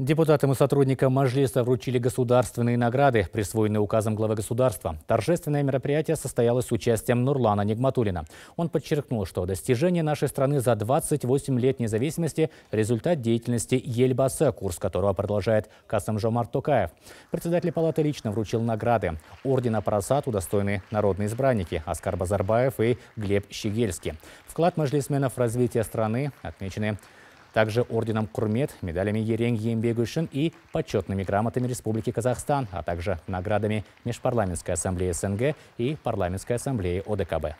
Депутатам и сотрудникам Мажлиса вручили государственные награды, присвоенные указом главы государства. Торжественное мероприятие состоялось с участием Нурлана Нигматулина. Он подчеркнул, что достижение нашей страны за 28 лет независимости – результат деятельности Ельбаса, курс которого продолжает Касым-Жомар Токаев. Председатель палаты лично вручил награды. Ордена Парасат удостоены народные избранники Оскар Базарбаев и Глеб Щегельский. Вклад мажлисменов в развитие страны отмечены также орденом «Курмет», медалями «Ерень» еңбегі и почетными грамотами Республики Казахстан, а также наградами Межпарламентской ассамблеи СНГ и Парламентской ассамблеи ОДКБ.